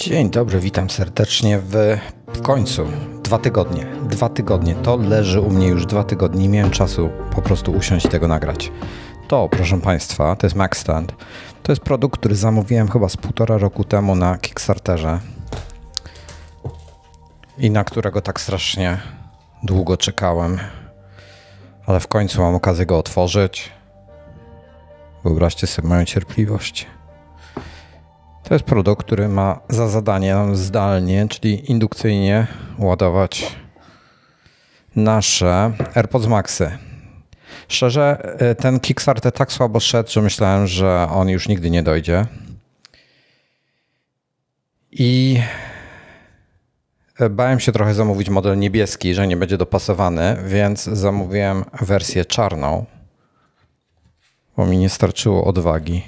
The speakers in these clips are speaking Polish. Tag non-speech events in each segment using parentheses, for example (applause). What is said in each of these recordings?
Dzień dobry, witam serdecznie w, w końcu. Dwa tygodnie, dwa tygodnie. To leży u mnie już dwa tygodnie. Nie miałem czasu po prostu usiąść i tego nagrać. To, proszę Państwa, to jest MacStand. To jest produkt, który zamówiłem chyba z półtora roku temu na Kickstarterze i na którego tak strasznie długo czekałem. Ale w końcu mam okazję go otworzyć. Wyobraźcie sobie moją cierpliwość. To jest produkt, który ma za zadanie nam zdalnie, czyli indukcyjnie ładować nasze AirPods Maxy. Szczerze, e, ten Kickstarter tak słabo szedł, że myślałem, że on już nigdy nie dojdzie. I e, bałem się trochę zamówić model niebieski, że nie będzie dopasowany, więc zamówiłem wersję czarną, bo mi nie starczyło odwagi.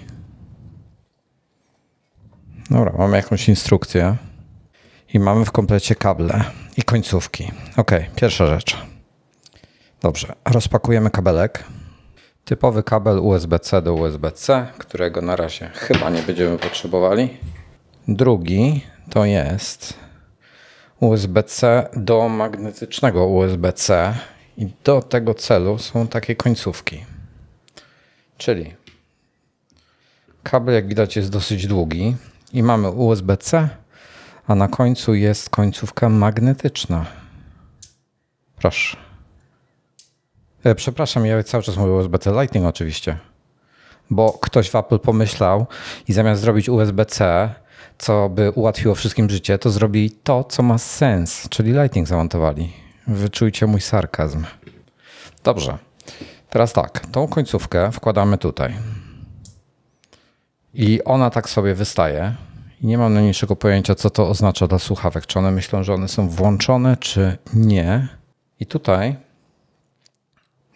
Dobra, mamy jakąś instrukcję i mamy w komplecie kable i końcówki. Ok, pierwsza rzecz. Dobrze, rozpakujemy kabelek. Typowy kabel USB-C do USB-C, którego na razie chyba nie będziemy potrzebowali. Drugi to jest USB-C do magnetycznego USB-C i do tego celu są takie końcówki. Czyli kabel, jak widać, jest dosyć długi i mamy USB-C, a na końcu jest końcówka magnetyczna. Proszę. E, przepraszam, ja cały czas mówię USB-C Lightning oczywiście, bo ktoś w Apple pomyślał i zamiast zrobić USB-C, co by ułatwiło wszystkim życie, to zrobili to, co ma sens, czyli Lightning zamontowali. Wyczujcie mój sarkazm. Dobrze. Teraz tak, tą końcówkę wkładamy tutaj. I ona tak sobie wystaje. I nie mam najmniejszego pojęcia, co to oznacza dla słuchawek. Czy one myślą, że one są włączone, czy nie. I tutaj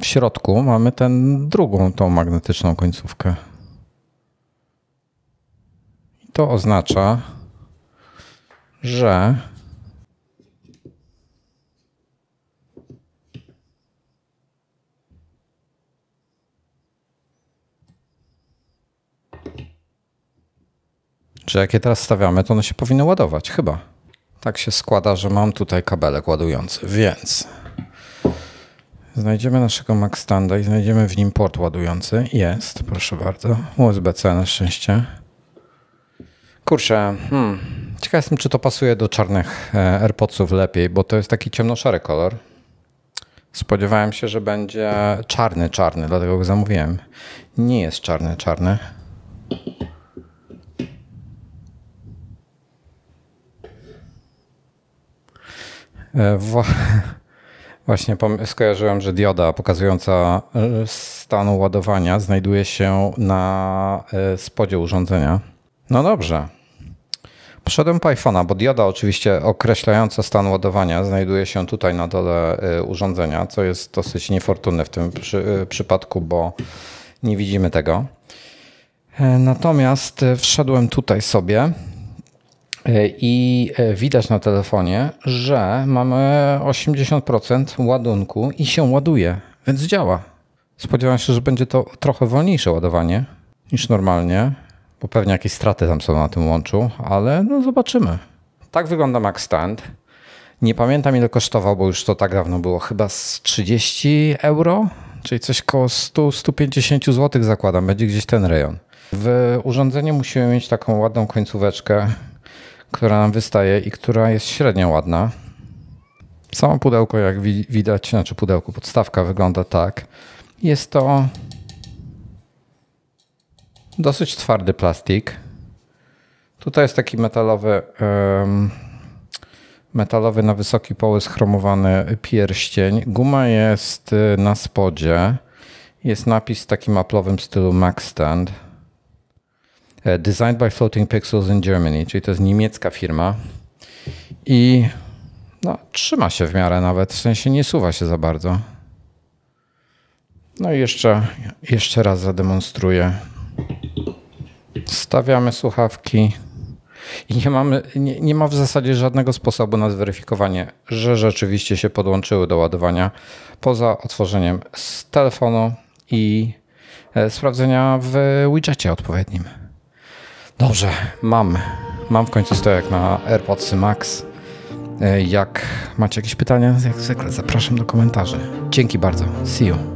w środku mamy tę drugą, tą magnetyczną końcówkę. I to oznacza, że że jakie teraz stawiamy, to one się powinny ładować, chyba. Tak się składa, że mam tutaj kabelek ładujący, więc znajdziemy naszego Standa i znajdziemy w nim port ładujący. Jest, proszę bardzo, USB-C na szczęście. Kurczę, hmm. ciekaw jestem, czy to pasuje do czarnych e, AirPodsów lepiej, bo to jest taki ciemnoszary kolor. Spodziewałem się, że będzie czarny, czarny, dlatego go zamówiłem. Nie jest czarny, czarny. E, wła (laughs) właśnie skojarzyłem, że dioda pokazująca e, stan ładowania znajduje się na e, spodzie urządzenia. No dobrze. Poszedłem po iPhone'a, bo dioda oczywiście określająca stan ładowania znajduje się tutaj na dole urządzenia, co jest dosyć niefortunne w tym przy przypadku, bo nie widzimy tego. Natomiast wszedłem tutaj sobie E, I e, widać na telefonie, że mamy 80% ładunku i się ładuje, więc działa. Spodziewałem się, że będzie to trochę wolniejsze ładowanie niż normalnie, bo pewnie jakieś straty tam są na tym łączu, ale no zobaczymy. Tak wygląda Mac Stand. Nie pamiętam ile kosztował, bo już to tak dawno było, chyba z 30 euro, czyli coś koło 100-150 zł zakładam, będzie gdzieś ten rejon. W urządzeniu musimy mieć taką ładną końcóweczkę, która nam wystaje i która jest średnio ładna. Samo pudełko, jak widać, znaczy pudełko, podstawka wygląda tak. Jest to dosyć twardy plastik. Tutaj jest taki metalowy, metalowy na wysoki połys chromowany pierścień. Guma jest y, na spodzie. Jest napis w takim aplowym stylu Max Stand. E, designed by Floating Pixels in Germany, czyli to jest niemiecka firma i no, trzyma się w miarę nawet, w sensie nie suwa się za bardzo. No i jeszcze, jeszcze raz zademonstruję. Stawiamy słuchawki i nie, mamy, nie, nie ma w zasadzie żadnego sposobu na zweryfikowanie, że rzeczywiście się podłączyły do ładowania, poza otworzeniem z telefonu i e, sprawdzenia w widgetie odpowiednim. Dobrze, mam. Mam w końcu stojak na AirPods Max. E, jak macie jakieś pytania, jak zwykle zapraszam do komentarzy. Dzięki bardzo. See you.